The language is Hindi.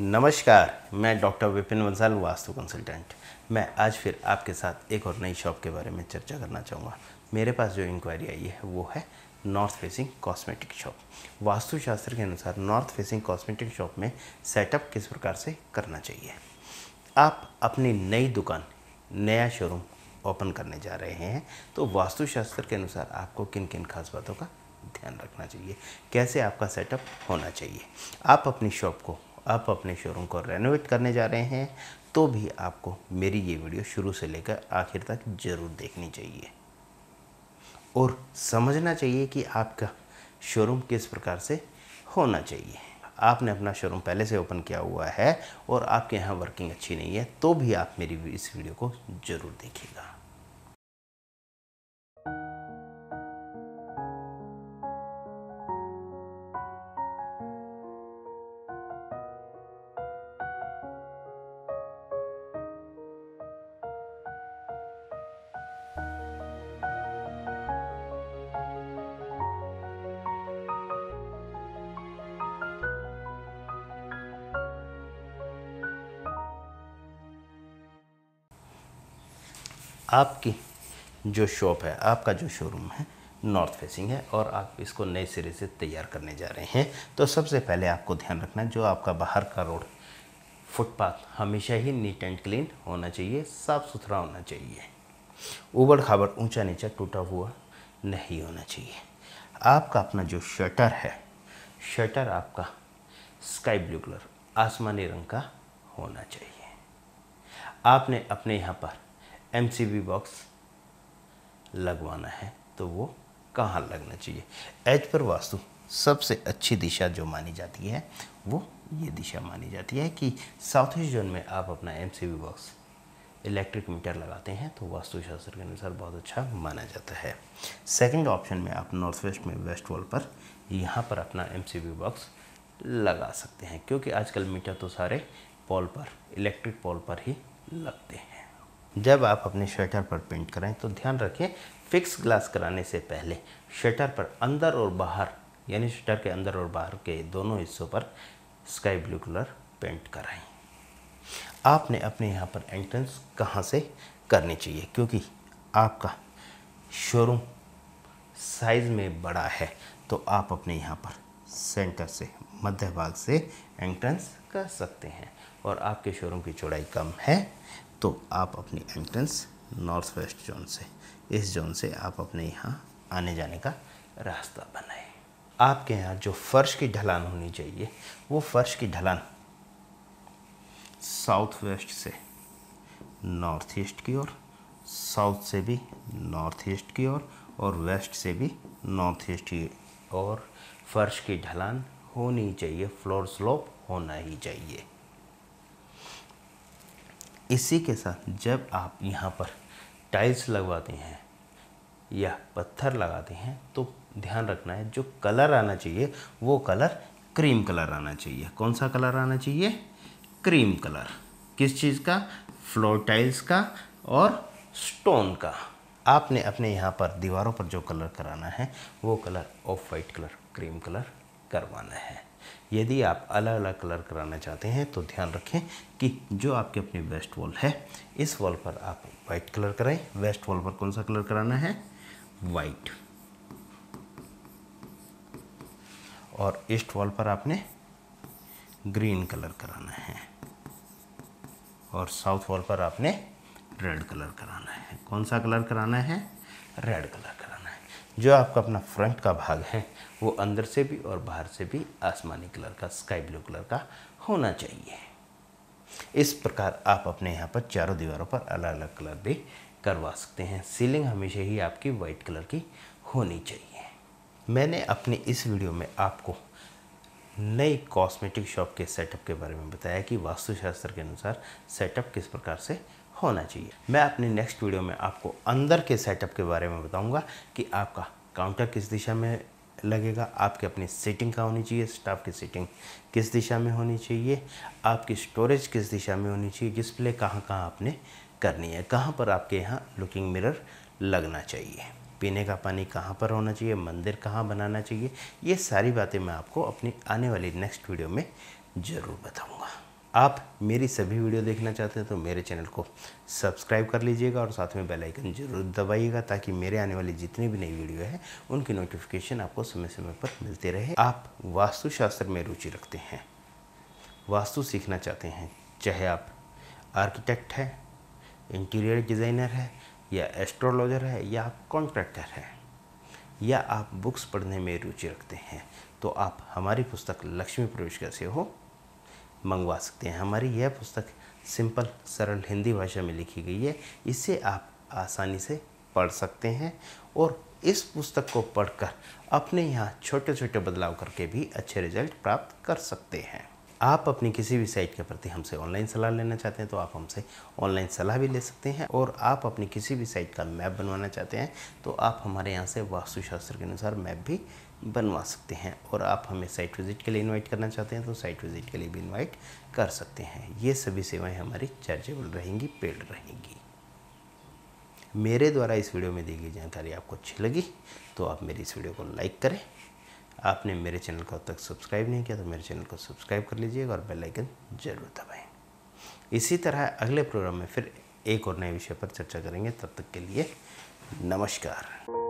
नमस्कार मैं डॉक्टर विपिन बंसाल वास्तु कंसल्टेंट मैं आज फिर आपके साथ एक और नई शॉप के बारे में चर्चा करना चाहूँगा मेरे पास जो इंक्वायरी आई है वो है north facing cosmetic shop vastushastra के अनुसार नॉर्थ फेसिंग कॉस्मेटिक शॉप में सेटअप किस प्रकार से करना चाहिए आप अपनी नई दुकान नया शोरूम ओपन करने जा रहे हैं तो वास्तुशास्त्र के अनुसार आपको किन किन खास बातों का ध्यान रखना चाहिए कैसे आपका सेटअप होना चाहिए आप अपनी शॉप को आप अपने शोरूम को रेनोवेट करने जा रहे हैं तो भी आपको मेरी ये वीडियो शुरू से लेकर आखिर तक ज़रूर देखनी चाहिए और समझना चाहिए कि आपका शोरूम किस प्रकार से होना चाहिए आपने अपना शोरूम पहले से ओपन किया हुआ है और आपके यहाँ वर्किंग अच्छी नहीं है तो भी आप मेरी इस वीडियो को ज़रूर देखिएगा आपकी जो शॉप है आपका जो शोरूम है नॉर्थ फेसिंग है और आप इसको नए सिरे से तैयार करने जा रहे हैं तो सबसे पहले आपको ध्यान रखना जो आपका बाहर का रोड फुटपाथ हमेशा ही नीट एंड क्लीन होना चाहिए साफ़ सुथरा होना चाहिए उबड़ खाबड़ ऊंचा नीचा टूटा हुआ नहीं होना चाहिए आपका अपना जो शटर है शटर आपका स्काई ब्लू कलर आसमानी रंग का होना चाहिए आपने अपने यहाँ पर एम बॉक्स लगवाना है तो वो कहाँ लगना चाहिए एज पर वास्तु सबसे अच्छी दिशा जो मानी जाती है वो ये दिशा मानी जाती है कि साउथ ईस्ट जोन में आप अपना एम बॉक्स इलेक्ट्रिक मीटर लगाते हैं तो वास्तुशास्त्र के अनुसार बहुत अच्छा माना जाता है सेकंड ऑप्शन में आप नॉर्थ वेस्ट में वेस्ट वॉल पर यहाँ पर अपना एम बॉक्स लगा सकते हैं क्योंकि आजकल मीटर तो सारे पॉल पर इलेक्ट्रिक पॉल पर ही लगते हैं जब आप अपने शटर पर पेंट कराएं तो ध्यान रखें फिक्स ग्लास कराने से पहले शटर पर अंदर और बाहर यानी शटर के अंदर और बाहर के दोनों हिस्सों पर स्काई ब्लू कलर पेंट कराएं आपने अपने यहाँ पर एंट्रेंस कहाँ से करनी चाहिए क्योंकि आपका शोरूम साइज़ में बड़ा है तो आप अपने यहाँ पर सेंटर से मध्य भाग से एंट्रेंस कर सकते हैं और आपके शोरूम की चौड़ाई कम है तो आप अपनी एंट्रेंस नॉर्थ वेस्ट जोन से इस जोन से आप अपने यहाँ आने जाने का रास्ता बनाएं आपके यहाँ जो फ़र्श की ढलान होनी चाहिए वो फ़र्श की ढलान साउथ वेस्ट से नॉर्थ ईस्ट की ओर साउथ से भी नॉर्थ ईस्ट की ओर और वेस्ट से भी नॉर्थ ईस्ट की और फर्श की ढलान होनी चाहिए फ्लोर स्लोप होना ही चाहिए इसी के साथ जब आप यहाँ पर टाइल्स लगवाते हैं या पत्थर लगाते हैं तो ध्यान रखना है जो कलर आना चाहिए वो कलर क्रीम कलर आना चाहिए कौन सा कलर आना चाहिए क्रीम कलर किस चीज़ का फ्लोर टाइल्स का और स्टोन का आपने अपने यहाँ पर दीवारों पर जो कलर कराना है वो colour off white colour cream colour करवाना है यदि आप अलग अलग कलर कराना चाहते हैं तो ध्यान रखें कि जो आपके अपनी वेस्ट वॉल है इस वॉल पर आप वाइट कलर कराएं वेस्ट वॉल पर कौन सा कलर कराना है वाइट और ईस्ट वॉल पर आपने ग्रीन कलर कराना है और साउथ वॉल पर आपने रेड कलर कराना है कौन सा कलर कराना है रेड कलर कराना जो आपका अपना फ्रंट का भाग है वो अंदर से भी और बाहर से भी आसमानी कलर का स्काई ब्लू कलर का होना चाहिए इस प्रकार आप अपने यहाँ पर चारों दीवारों पर अलग अलग कलर भी करवा सकते हैं सीलिंग हमेशा ही आपकी वाइट कलर की होनी चाहिए मैंने अपने इस वीडियो में आपको नई कॉस्मेटिक शॉप के सेटअप के बारे में बताया कि वास्तुशास्त्र के अनुसार सेटअप किस प्रकार से होना चाहिए मैं अपने नेक्स्ट वीडियो में आपको अंदर के सेटअप के बारे में बताऊंगा कि आपका काउंटर किस दिशा में लगेगा आपकी अपनी सीटिंग का होनी चाहिए स्टाफ की सीटिंग किस दिशा में होनी चाहिए आपकी स्टोरेज किस दिशा में होनी चाहिए डिस्प्ले कहाँ कहाँ आपने करनी है कहाँ पर आपके यहाँ लुकिंग मिरर लगना चाहिए पीने का पानी कहाँ पर होना चाहिए मंदिर कहाँ बनाना चाहिए ये सारी बातें मैं आपको अपनी आने वाली नेक्स्ट वीडियो में ज़रूर बताऊँगा आप मेरी सभी वीडियो देखना चाहते हैं तो मेरे चैनल को सब्सक्राइब कर लीजिएगा और साथ में बेल आइकन जरूर दबाइएगा ताकि मेरे आने वाली जितनी भी नई वीडियो है उनकी नोटिफिकेशन आपको समय समय पर मिलते रहे आप वास्तुशास्त्र में रुचि रखते हैं वास्तु सीखना चाहते हैं चाहे आप आर्किटेक्ट हैं इंटीरियर डिज़ाइनर है या एस्ट्रोलॉजर है या आप कॉन्ट्रैक्टर हैं या आप बुक्स पढ़ने में रुचि रखते हैं तो आप हमारी पुस्तक लक्ष्मी प्रवेश कैसे हो मंगवा सकते हैं हमारी यह पुस्तक सिंपल सरल हिंदी भाषा में लिखी गई है इसे आप आसानी से पढ़ सकते हैं और इस पुस्तक को पढ़कर अपने यहाँ छोटे छोटे बदलाव करके भी अच्छे रिजल्ट प्राप्त कर सकते हैं आप अपनी किसी भी साइट के प्रति हमसे ऑनलाइन सलाह लेना चाहते हैं तो आप हमसे ऑनलाइन सलाह भी ले सकते हैं और आप अपनी किसी भी साइट का मैप बनवाना चाहते हैं तो आप हमारे यहाँ से वास्तुशास्त्र के अनुसार मैप भी बनवा सकते हैं और आप हमें साइट विज़िट के लिए इनवाइट करना चाहते हैं तो साइट विज़िट के लिए भी इनवाइट कर सकते हैं ये सभी सेवाएं हमारी चार्जेबल रहेंगी पेड रहेंगी मेरे द्वारा इस वीडियो में दी गई जानकारी आपको अच्छी लगी तो आप मेरी इस वीडियो को लाइक करें आपने मेरे चैनल को अब तक सब्सक्राइब नहीं किया तो मेरे चैनल को सब्सक्राइब कर लीजिएगा और बेल आइकन जरूर दबाएं इसी तरह अगले प्रोग्राम में फिर एक और नए विषय पर चर्चा करेंगे तब तक के लिए नमस्कार